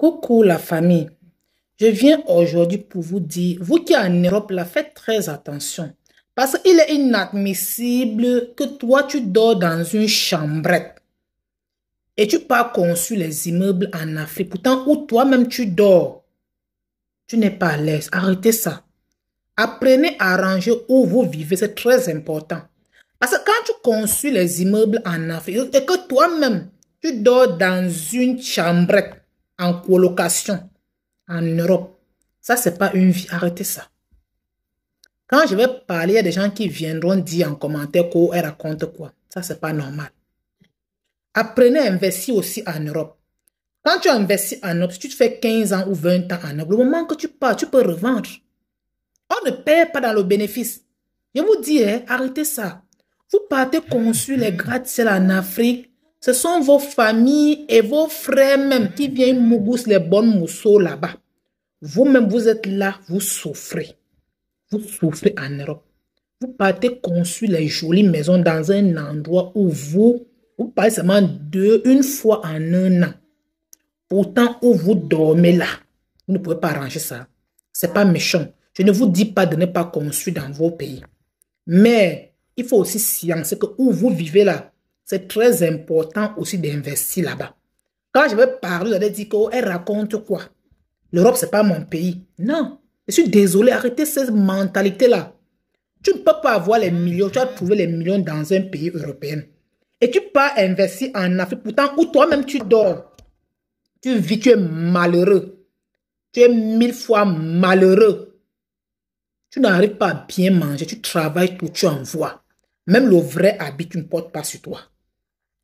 Coucou la famille. Je viens aujourd'hui pour vous dire, vous qui êtes en Europe, là, faites très attention. Parce qu'il est inadmissible que toi, tu dors dans une chambrette. Et tu pas conçu les immeubles en Afrique. Pourtant, où toi-même tu dors, tu n'es pas à l'aise. Arrêtez ça. Apprenez à ranger où vous vivez. C'est très important. Parce que quand tu construis les immeubles en Afrique et que toi-même, tu dors dans une chambrette, en colocation en Europe. Ça, c'est pas une vie. Arrêtez ça. Quand je vais parler, à des gens qui viendront dire en commentaire elle raconte quoi. Ça, c'est pas normal. Apprenez à investir aussi en Europe. Quand tu investis en Europe, si tu fais 15 ans ou 20 ans en Europe, le moment que tu pars, tu peux revendre. On ne perd pas dans le bénéfice. Je vous dis, hein, arrêtez ça. Vous partez construire les gratte en Afrique, ce sont vos familles et vos frères même qui viennent mougous les bonnes mousseaux là-bas. Vous-même, vous êtes là, vous souffrez. Vous souffrez en Europe. Vous partez construire les jolies maisons dans un endroit où vous, vous passez seulement deux, une fois en un an. Pourtant, où vous dormez là, vous ne pouvez pas arranger ça. C'est pas méchant. Je ne vous dis pas de ne pas construire dans vos pays. Mais il faut aussi sciencer que où vous vivez là, c'est très important aussi d'investir là-bas. Quand je vais parler, vous allez dire qu'elle oh, raconte quoi L'Europe, ce n'est pas mon pays. Non. Je suis désolé, arrêtez cette mentalité-là. Tu ne peux pas avoir les millions, tu as trouvé les millions dans un pays européen. Et tu peux investir en Afrique, pourtant, où toi-même tu dors. Tu vis, tu es malheureux. Tu es mille fois malheureux. Tu n'arrives pas à bien manger, tu travailles tout, tu envoies. Même le vrai habit, tu ne portes pas sur toi.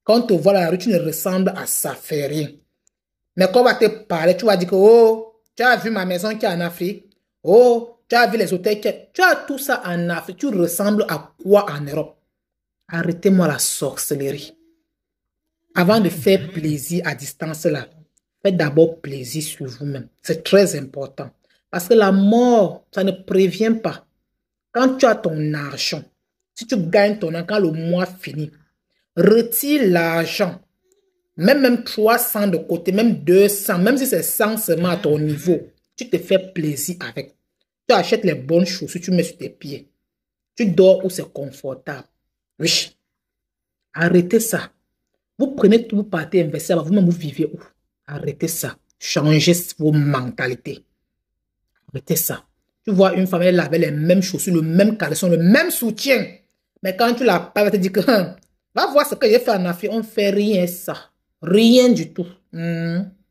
Quand on vois la rue, tu ne ressembles à ça, fait rien. Mais quand on va te parler, tu vas dire que, oh, tu as vu ma maison qui est en Afrique. Oh, tu as vu les hôtels qui Tu as tout ça en Afrique. Tu ressembles à quoi en Europe Arrêtez-moi la sorcellerie. Avant de faire plaisir à distance, là, faites d'abord plaisir sur vous-même. C'est très important. Parce que la mort, ça ne prévient pas. Quand tu as ton argent, si tu gagnes ton argent, quand le mois finit, retire l'argent, même, même 300 de côté, même 200, même si c'est 100 seulement à ton niveau, tu te fais plaisir avec. Tu achètes les bonnes chaussures, tu mets sur tes pieds. Tu dors où c'est confortable. Oui. Arrêtez ça. Vous prenez tout, vous partez investir, vous-même vous vivez où Arrêtez ça. Changez vos mentalités. Arrêtez ça. Tu vois une femme, elle avait les mêmes chaussures, le même caleçon, le même soutien. Mais quand tu la parles, elle te dit que hein, Va voir ce que j'ai fait en Afrique. On fait rien, ça. Rien du tout. Hmm.